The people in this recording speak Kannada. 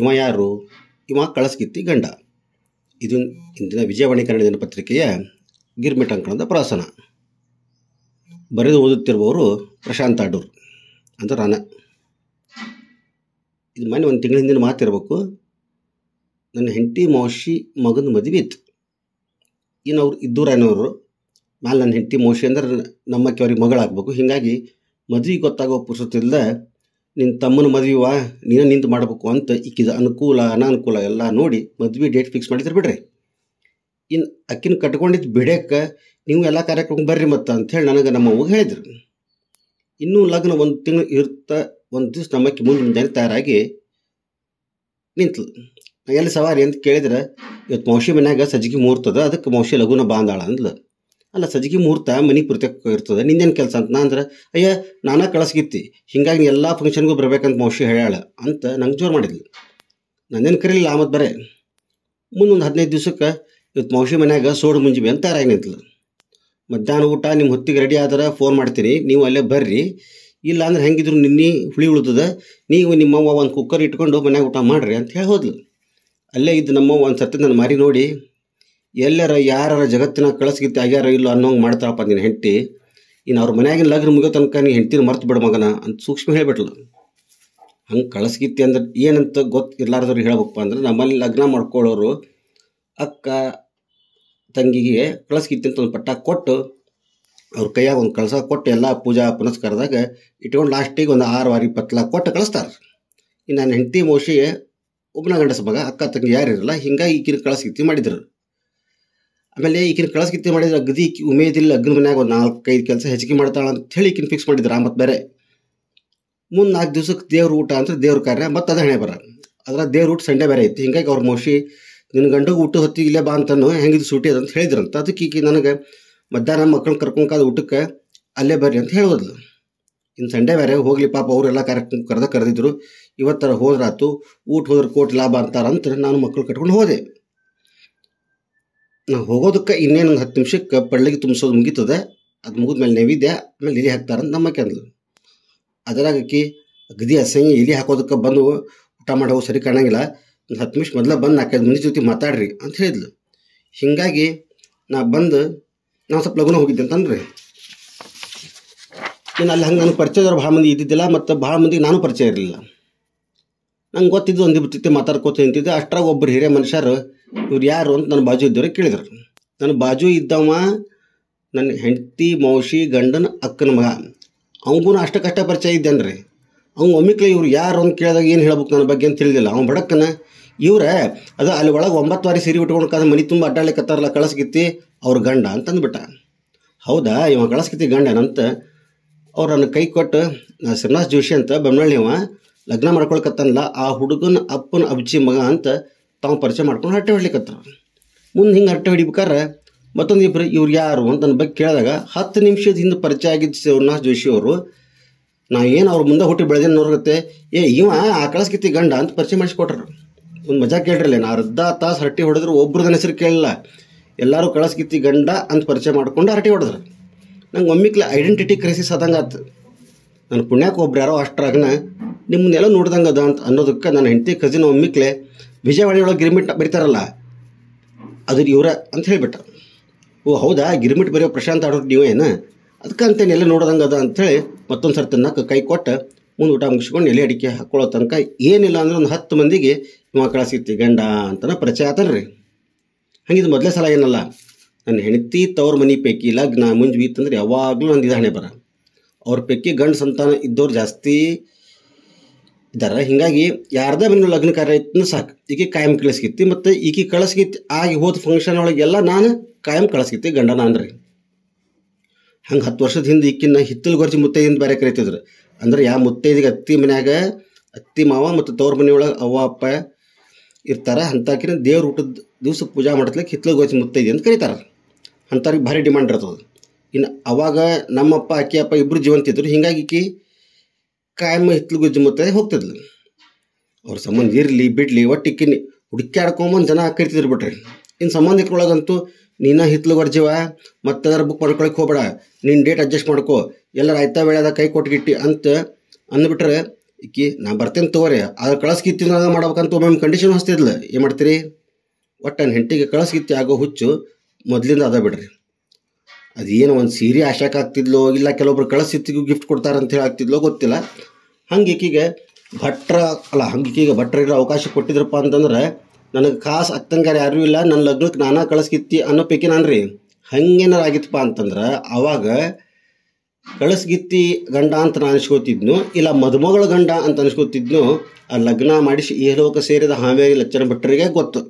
ಇವ ಯಾರು ಇವ ಕಳಸ್ಕಿತ್ತಿ ಗಂಡ ಇದು ಇಂದಿನ ವಿಜಯವಾಣಿ ಕನ್ನಡ ದಿನಪತ್ರಿಕೆಯ ಗಿರ್ಮಿಟ್ ಅಂಕಣದ ಪ್ರವಾಸನ ಬರೆದು ಓದುತ್ತಿರುವವರು ಪ್ರಶಾಂತ್ ಅಡೂರ್ ಅಂತ ರಾನ ಇದು ಮೊನ್ನೆ ಒಂದು ತಿಂಗಳ ಹಿಂದಿನ ಮಾತಿರಬೇಕು ನನ್ನ ಹೆಂಡತಿ ಮೋಶಿ ಮಗನ ಮದುವೆ ಇತ್ತು ಇನ್ನು ಅವ್ರು ಇದ್ದೂರನವರು ಮ್ಯಾಲೆ ನನ್ನ ಹೆಂಡತಿ ಮೋಶಿ ಅಂದ್ರೆ ನಮ್ಮಕ್ಕೆ ಅವ್ರಿಗೆ ಮಗಳಾಗಬೇಕು ಹೀಗಾಗಿ ಮದುವೆ ಗೊತ್ತಾಗೋ ಪುರುಷತ್ತಿಲ್ಲದೆ ನಿನ್ನ ತಮ್ಮನ ಮದುವೆವ ನೀನು ನಿಂತು ಮಾಡಬೇಕು ಅಂತ ಇಕ್ಕಿದ ಅನುಕೂಲ ಅನಾನುಕೂಲ ಎಲ್ಲ ನೋಡಿ ಮದುವೆ ಡೇಟ್ ಫಿಕ್ಸ್ ಮಾಡಿದ್ರೆ ಬಿಡ್ರಿ ಇನ್ನು ಅಕ್ಕಿನ ಕಟ್ಕೊಂಡಿದ್ದು ಬಿಡಕ್ಕೆ ನೀವು ಎಲ್ಲ ಕಾರ್ಯಕ್ರಮಕ್ಕೆ ಬರ್ರಿ ಮತ್ತು ಅಂಥೇಳಿ ನನಗೆ ನಮ್ಮ ಅವ್ಗೆ ಹೇಳಿದ್ರು ಇನ್ನೂ ಲಗ್ನ ಒಂದು ತಿಂಗಳು ಇರ್ತಾ ಒಂದು ದಿವ್ಸ ನಮ್ಮಕ್ಕಿ ಮುಂದೆ ಮುಂಜಾನೆ ತಯಾರಾಗಿ ನಿಂತಳು ಎಲ್ಲಿ ಸವಾರಿ ಅಂತ ಕೇಳಿದ್ರೆ ಇವತ್ತು ಮೌಷಿ ಮನ್ಯಾಗ ಸಜ್ಜಿಗೆ ಮೂರ್ತದ ಅದಕ್ಕೆ ಮೌಷಿ ಲಘುನ ಬಾಂದಾಳ ಅಂದ್ಲು ಅಲ್ಲ ಸಜ್ಜಿಗೆ ಮುಹೂರ್ತ ಮನೆ ಪ್ರತ್ಯೇಕ ಇರ್ತದೆ ನಿಂದೇನು ಕೆಲಸ ಅಂತ ನಾ ಅಂದ್ರೆ ಅಯ್ಯ ನಾನಾ ಕಳಿಸ್ಗಿತ್ತಿ ಹಿಂಗಾಗಿ ಎಲ್ಲ ಫಂಕ್ಷನ್ಗೂ ಬರಬೇಕಂತ ಮೌಷಿ ಹೇಳ್ಯಾಳ ಅಂತ ನಂಗೆ ಜೋರು ಮಾಡಿದ್ಲು ನಂದೇನು ಕರೀಲಿಲ್ಲ ಆಮದು ಬರೇ ಮುಂದೊಂದು ಹದಿನೈದು ದಿವಸಕ್ಕೆ ಇವತ್ತು ಮೌಷಿ ಮನ್ಯಾಗ ಸೋಡು ಮುಂಜಿಬಿ ಅಂತ ತಯಾರಾಗಿ ನಿಂತಲು ಮಧ್ಯಾಹ್ನ ಊಟ ನಿಮ್ಮ ಹೊತ್ತಿಗೆ ರೆಡಿ ಆದ್ರೆ ಫೋನ್ ಮಾಡ್ತೀನಿ ನೀವು ಅಲ್ಲೇ ಬರ್ರಿ ಇಲ್ಲ ಅಂದ್ರೆ ಹೆಂಗಿದ್ರು ನಿನ್ನೆ ಹುಳಿ ಉಳ್ತದ ನೀವು ನಿಮ್ಮವ್ವ ಒಂದು ಕುಕ್ಕರ್ ಇಟ್ಕೊಂಡು ಮನ್ಯಾಗ ಊಟ ಮಾಡ್ರಿ ಅಂತ ಹೇಳಿ ಹೋದ್ಲು ಅಲ್ಲೇ ಇದ್ದು ನಮ್ಮವ್ವ ಒಂದು ಸರ್ತಿ ನಾನು ಮಾರಿ ನೋಡಿ ಎಲ್ಲರ ಯಾರ ಜಗತ್ತಿನ ಕಳಿಸ್ಗಿತ್ತು ಆಗ್ಯಾರ ಇಲ್ಲೋ ಅನ್ನೋಂಗೆ ಮಾಡ್ತಾಳಪ್ಪ ನಿನ್ನ ಹೆಂಡತಿ ಇನ್ನು ಅವ್ರ ಮನೆಯಾಗಿನ ಲಗ್ನ ಮುಗಿಯೋ ತನಕ ನೀ ಹೆಂಡ್ತಿನ ಮರ್ತು ಬಿಡು ಮಗನ ಅಂತ ಸೂಕ್ಷ್ಮ ಹೇಳಿಬಿಟ್ಲು ಹಂಗೆ ಕಳಿಸ್ಗಿತ್ತಿ ಅಂದ್ರೆ ಏನಂತ ಗೊತ್ತು ಹೇಳಬೇಕಪ್ಪ ಹೇಳ್ಬೇಕಪ್ಪ ಅಂದ್ರೆ ನಮ್ಮಲ್ಲಿ ಲಗ್ನ ಮಾಡ್ಕೊಳ್ಳೋರು ಅಕ್ಕ ತಂಗಿಗೆ ಕಳಿಸ್ಗಿತ್ತಿ ಅಂತ ಒಂದು ಪಟ್ಟ ಕೊಟ್ಟು ಅವ್ರ ಕೈಯಾಗ ಒಂದು ಕಳಸ ಕೊಟ್ಟು ಎಲ್ಲ ಪೂಜಾ ಪುನಸ್ಕಾರದಾಗ ಇಟ್ಕೊಂಡು ಲಾಸ್ಟಿಗೆ ಒಂದು ಆರು ವಾರಿ ಪತ್ಲ ಕೊಟ್ಟು ಕಳಿಸ್ತಾರೆ ಇನ್ನು ನನ್ನ ಹೆಂಡತಿ ಮೋಶಿ ಒಬ್ಬನ ಗಂಡಸ ಮಗ ಅಕ್ಕ ತಂಗಿ ಯಾರಿರಲ್ಲ ಹಿಂಗಾಗಿ ಈಗಿನ ಕಳಿಸ್ಗಿತ್ತಿ ಮಾಡಿದ್ರು ಆಮೇಲೆ ಈಕಿನ ಕಳಸಗಿತ್ತಿ ಮಾಡಿದ್ರೆ ಅಗದಿ ಉಮೇದಿಲ್ಲ ಅಗ್ನ ಮನ್ಯಾಗ ಒಂದು ನಾಲ್ಕೈದು ಕೆಲಸ ಹೆಚ್ಚಿಗೆ ಅಂತ ಹೇಳಿ ಈಕಿನ ಫಿಕ್ಸ್ ಮಾಡಿದ್ರು ಮತ್ತು ಬೇರೆ ಮುಂದೆ ನಾಲ್ಕು ದಿವಸಕ್ಕೆ ದೇವ್ರ ಊಟ ಅಂತ ದೇವ್ರ ಕಾರ್ಯ ಮತ್ತು ಅದು ಹಣೆ ಬರ ಅದ್ರ ದೇವ್ರ ಊಟ ಸಂಡೆ ಬೇರೆ ಐತಿ ಹಿಂಗಾಗಿ ಅವ್ರ ಮೋಶಿ ನಿನ್ನ ಗಂಡಗೆ ಊಟ ಹೊತ್ತಿಗೆ ಇಲ್ಲೇ ಬಾ ಅಂತನೂ ಹೆಂಗಿದ್ದು ಸೂಟಿ ಅದಂತ ಹೇಳಿದ್ರಂತ ಅದಕ್ಕೆ ಈಕಿ ನನಗೆ ಮಧ್ಯಾಹ್ನ ಮಕ್ಕಳನ್ನ ಕಾದ ಊಟಕ್ಕೆ ಅಲ್ಲೇ ಬರ್ರಿ ಅಂತ ಹೇಳೋದ್ಲು ಇನ್ನು ಸಂಡೆ ಬೇರೆ ಹೋಗ್ಲಿ ಪಾಪ ಅವರೆಲ್ಲ ಕಾರ್ಯಕ್ರಮ ಕರೆದ ಕರೆದಿದ್ರು ಇವತ್ತರ ಹೋದ್ರಾತು ಊಟ ಹೋದ್ರೆ ಕೋಟ್ ಲಾಭ ಅಂತಾರಂತ ನಾನು ಮಕ್ಕಳು ಕಟ್ಕೊಂಡು ಹೋದೆ ನಾವು ಹೋಗೋದಕ್ಕೆ ಇನ್ನೇನು ಹತ್ತು ನಿಮಿಷಕ್ಕೆ ಪಳ್ಳಿಗೆ ತುಂಬಿಸೋದು ಮುಗೀತದೆ ಅದು ಮುಗಿದ್ಮೇಲೆ ನೈವೇದ್ಯ ಆಮೇಲೆ ಇಲಿ ಹಾಕ್ತಾರಂತ ನಮ್ಮ ಅದರಾಗ ಅದರಾಗಕಿ ಗದಿ ಅಸಂಗಿ ಇಲಿ ಹಾಕೋದಕ್ಕೆ ಬಂದು ಊಟ ಮಾಡೋ ಸರಿ ಕಾಣಂಗಿಲ್ಲ ಒಂದು ಹತ್ತು ನಿಮಿಷ ಮೊದಲ ಬಂದು ನಾಲ್ಕೈದು ಮಂದಿ ಜೊತೆ ಮಾತಾಡ್ರಿ ಅಂತ ಹೇಳಿದ್ಲು ಹೀಗಾಗಿ ನಾ ಬಂದು ನಾವು ಸ್ವಲ್ಪ ಲಗ್ನ ಹೋಗಿದ್ದೆ ಅಂತಂದ್ರಿ ನೀನು ಅಲ್ಲಿ ಹಂಗೆ ನನಗೆ ಪರಿಚಯದವ್ರು ಭಾಳ ಮಂದಿ ಇದ್ದಿದ್ದಿಲ್ಲ ಮತ್ತು ಭಾಳ ಮಂದಿಗೆ ನಾನು ಪರಿಚಯ ಇರಲಿಲ್ಲ ನಂಗೆ ಗೊತ್ತಿದ್ದು ಒಂದು ಜೊತೆ ಮಾತಾಡ್ಕೋತೀನಿ ಅಂತಿದ್ದೆ ಅಷ್ಟರಾಗ ಒಬ್ಬರು ಹಿರಿಯ ಮನುಷ್ಯರು ಇವ್ರು ಯಾರು ಅಂತ ನನ್ನ ಬಾಜು ಇದ್ದವ್ರಿಗೆ ಕೇಳಿದ್ರು ನನ್ನ ಬಾಜು ಇದ್ದವ ನನ್ನ ಹೆಂಡತಿ ಮೌಷಿ ಗಂಡನ ಅಕ್ಕನ ಮಗ ಅವಂಗೂ ಅಷ್ಟು ಕಷ್ಟ ಪರಿಚಯ ರೀ ಅವ್ನು ಒಮ್ಮಿಕ್ಲೆ ಇವ್ರು ಯಾರು ಅಂತ ಕೇಳಿದಾಗ ಏನು ಹೇಳ್ಬೇಕು ನನ್ನ ಬಗ್ಗೆ ಅಂತ ತಿಳಿದಿಲ್ಲ ಅವ್ನು ಬಡಕ್ಕನ ಇವ್ರೆ ಅದು ಅಲ್ಲಿ ಒಳಗೆ ಒಂಬತ್ತು ವಾರಿ ಸೀರೆ ಉಟ್ಕೊಂಡ್ಕಾದ್ರೆ ಮನೆ ತುಂಬ ಅಡ್ಡಾಡ್ಲಿಕ್ಕತ್ತಾರಲ್ಲ ಕಳಿಸ್ಕಿತ್ತಿ ಅವ್ರ ಗಂಡ ಅಂತಂದ್ಬಿಟ್ಟ ಹೌದಾ ಇವ ಕಳಿಸ್ಕಿತಿ ಗಂಡನಂತ ಅವ್ರು ನನ್ನ ಕೈ ಕೊಟ್ಟು ಶ್ರೀನಿವಾಸ್ ಜೋಶಿ ಅಂತ ಬೆಮ್ಮಳ್ಳಿ ಅವ ಲಗ್ನ ಮಾಡ್ಕೊಳ್ಕತ್ತಲ್ಲ ಆ ಹುಡುಗನ ಅಪ್ಪನ ಅಬ್ಜಿ ಮಗ ಅಂತ ತಾವು ಪರಿಚಯ ಮಾಡ್ಕೊಂಡು ಹರಟೆ ಹೊಡ್ಲಿಕ್ಕತ್ತಾರ ಮುಂದೆ ಹಿಂಗೆ ಹರಟೆ ಹೊಡಿಬೇಕಾರೆ ಮತ್ತೊಂದು ಇಬ್ಬರು ಇವ್ರು ಯಾರು ಅಂತ ನನ್ನ ಬಗ್ಗೆ ಕೇಳಿದಾಗ ಹತ್ತು ನಿಮಿಷದ ಹಿಂದೆ ಪರಿಚಯ ಆಗಿದ್ದ ಶಿವನಾಥ್ ಜೋಶಿ ಅವರು ಏನು ಅವ್ರ ಮುಂದೆ ಹುಟ್ಟಿ ಬೆಳೆದೇನು ನೋಡುತ್ತೆ ಏ ಇವ ಆ ಕಳಿಸ್ಕಿತಿ ಗಂಡ ಅಂತ ಪರಿಚಯ ಮಾಡಿಸ್ಕೊಟ್ರು ಒಂದು ಮಜಾ ಕೇಳ್ರಲ್ಲ ನಾನು ಅರ್ಧ ತಾಸು ಹರಟಿ ಹೊಡೆದ್ರು ಒಬ್ರದ ಹೆಸರು ಕೇಳಲ್ಲ ಎಲ್ಲರೂ ಕಳಿಸ್ಕಿತಿ ಗಂಡ ಅಂತ ಪರಿಚಯ ಮಾಡ್ಕೊಂಡು ಹರಟಿ ಹೊಡೆದ್ರು ನಂಗೆ ಒಮ್ಮಿಕ್ಲೆ ಐಡೆಂಟಿಟಿ ಕ್ರೈಸಿಸ್ ಆದಂಗೆ ಆತು ನನ್ನ ಪುಣ್ಯಕ್ಕೆ ಒಬ್ರು ಯಾರೋ ಅಷ್ಟರಾಗನ ನಿಮ್ಮನ್ನೆಲ್ಲ ನೋಡ್ದಂಗೆ ಅದ ಅಂತ ಅನ್ನೋದಕ್ಕೆ ನನ್ನ ಹೆಂಡತಿ ಕಸಿನ ಒಮ್ಮಿಕ್ಲೆ ವಿಜಯವಾಡಿ ಒಳಗೆ ಗಿರ್ಮಿಟ್ ಬರೀತಾರಲ್ಲ ಅದನ್ನ ಇವರ ಅಂತ ಹೇಳಿಬಿಟ್ರು ಓ ಹೌದಾ ಗಿರ್ಮಿಟ್ ಬರೆಯೋ ಪ್ರಶಾಂತ್ ಆಡೋರು ನೀವು ಏನು ಅದಕ್ಕೆ ನೆಲೆ ನೋಡೋದಂಗೆ ಅದ ಅಂಥೇಳಿ ಮತ್ತೊಂದು ಸರ್ತಿ ತನ್ನ ಕೈ ಕೊಟ್ಟು ಮುಂದೆ ಊಟ ಮುಗಿಸ್ಕೊಂಡು ಎಲೆ ಅಡಿಕೆ ಹಾಕೊಳ್ಳೋ ತನಕ ಏನಿಲ್ಲ ಅಂದ್ರೆ ಒಂದು ಹತ್ತು ಮಂದಿಗೆ ಇವ ಕಳಿಸಿತ್ತು ಗಂಡ ಅಂತನ ಪರಿಚಯ ಆತನ್ರಿ ಹಂಗಿದು ಮೊದಲೇ ಸಲ ಏನಲ್ಲ ನನ್ನ ಹೆಂಡತಿ ತವ್ರ ಮನೆ ಪೈಕಿ ಲಗ್ನ ಮುಂಜು ಇತ್ತಂದ್ರೆ ಯಾವಾಗಲೂ ನಂದು ಇದು ಬರ ಅವ್ರ ಪೈಕಿ ಗಂಡ ಸಂತಾನ ಇದ್ದವ್ರು ಜಾಸ್ತಿ ಇದ್ದಾರೆ ಹೀಗಾಗಿ ಯಾರ್ದೇ ಬಂದು ಲಗ್ನ ಕಾರ್ಯ ಇತ್ತು ಸಾಕು ಈಕೆ ಕಾಯಂ ಕಳಿಸ್ಕಿತ್ತಿ ಮತ್ತು ಈಕೆ ಕಳಿಸ್ಕಿತ್ತು ಆಗಿ ಹೋದ ಫಂಕ್ಷನ್ ಒಳಗೆಲ್ಲ ನಾನು ಕಾಯಂ ಕಳಿಸ್ಕಿತ್ತಿ ಗಂಡ ನಾನು ಹಂಗೆ ಹತ್ತು ವರ್ಷದ ಹಿಂದೆ ಈಕಿನ ಹಿತ್ತಲು ಗೊರ್ಜಿ ಮುತ್ತೈದಿಂದ ಬೇರೆ ಕರೀತಿದ್ರು ಅಂದ್ರೆ ಯಾವ ಮುತ್ತೈದಿಗೆ ಅತ್ತಿ ಮನ್ಯಾಗ ಅತ್ತಿ ಮಾವ ಮತ್ತು ತವ್ರ ಮನೆಯೊಳಗೆ ಅವ್ವ ಅಪ್ಪ ಇರ್ತಾರೆ ಅಂತಾಕಿನ ದೇವ್ರ ಊಟದ ದಿವಸ ಪೂಜಾ ಮಾಡ್ತಲಿಕ್ಕೆ ಹಿತ್ತಲು ಗೊರ್ಜಿ ಮುತ್ತೈದಿ ಅಂತ ಕರೀತಾರೆ ಅಂಥವ್ರಿಗೆ ಭಾರಿ ಡಿಮ್ಯಾಂಡ್ ಇರ್ತದೆ ಇನ್ನು ಅವಾಗ ನಮ್ಮಪ್ಪ ಅಕ್ಕಿ ಅಪ್ಪ ಇಬ್ಬರು ಜೀವಂತಿದ್ರು ಹೀಗಾಗಿ ಈಕಿ ಹಿತ್ಲು ಗುಜ್ಜು ಮತ್ತೆ ಹೋಗ್ತಿದ್ಲು ಅವ್ರ ಸಂಬಂಧ ಇರಲಿ ಬಿಡಲಿ ಒಟ್ಟಿಕ್ಕಿನಿ ಹುಡುಕ್ಯಾಡ್ಕೊಂಬಂದು ಜನ ಕರಿತಿದ್ರು ಬಿಟ್ರಿ ಇನ್ನು ಸಂಬಂಧಿಕರೊಳಗಂತೂ ನೀನು ಹಿತ್ಲು ಮತ್ತೆ ಅದರ ಬುಕ್ ಮಾಡ್ಕೊಳಕ್ಕೆ ಹೋಗ್ಬೇಡ ನೀನು ಡೇಟ್ ಅಡ್ಜಸ್ಟ್ ಮಾಡ್ಕೋ ಎಲ್ಲ ಆಯ್ತಾ ವೇಳೆದ ಕೈ ಕೊಟ್ಗಿಟ್ಟಿ ಅಂತ ಅಂದ್ಬಿಟ್ರೆ ಇಕ್ಕಿ ನಾ ಬರ್ತೇನೆ ತಗೋರಿ ಆದ್ರೆ ಕಳಿಸ್ಕಿತ್ತಿ ನಾನು ಮಾಡ್ಬೇಕಂತ ಒಮ್ಮೊಮ್ಮೆ ಕಂಡೀಷನ್ ಹೊಸ್ತಿದ್ಲು ಏನು ಮಾಡ್ತೀರಿ ಒಟ್ಟು ನನ್ನ ಹೆಂಟಿಗೆ ಕಳಿಸ್ಕಿತ್ತಿ ಆಗೋ ಹುಚ್ಚು ಮೊದಲಿಂದ ಅದ ಬಿಡ್ರಿ ಅದೇನು ಒಂದು ಸೀರೆ ಆಗ್ತಿದ್ಲೋ ಇಲ್ಲ ಕೆಲವೊಬ್ರು ಕಳಸಿತ್ತಿಗೂ ಗಿಫ್ಟ್ ಕೊಡ್ತಾರೆ ಅಂತ ಹೇಳಿ ಆಗ್ತಿದ್ಲೋ ಗೊತ್ತಿಲ್ಲ ಹಂಗೆ ಈಕೆಗೆ ಭಟ್ರ ಅಲ್ಲ ಹಂಗೆ ಈಕೆಗೆ ಇರೋ ಅವಕಾಶ ಕೊಟ್ಟಿದ್ರಪ್ಪ ಅಂತಂದ್ರೆ ನನಗೆ ಖಾಸ ಅತ್ತಂಗಾರ ಯಾರೂ ಇಲ್ಲ ನನ್ನ ಲಗ್ನಕ್ಕೆ ನಾನಾ ಕಳಿಸ್ಕಿತ್ತಿ ಅನ್ನೋ ಪೈಕಿ ನಾನು ರೀ ಹಂಗೇನಾರು ಆಗಿತ್ತಪ್ಪ ಅಂತಂದ್ರೆ ಆವಾಗ ಕಳಿಸ್ಗಿತ್ತಿ ಗಂಡ ಅಂತ ನಾನು ಅನ್ಸ್ಕೋತಿದ್ನು ಇಲ್ಲ ಮದುಮಗಳ ಗಂಡ ಅಂತ ಅನ್ಸ್ಕೋತಿದ್ನು ಆ ಲಗ್ನ ಮಾಡಿಸಿ ಏಲೋಕ ಸೇರಿದ ಹಾವೇರಿ ಲಚ್ಚನ ಭಟ್ಟರಿಗೆ ಗೊತ್ತು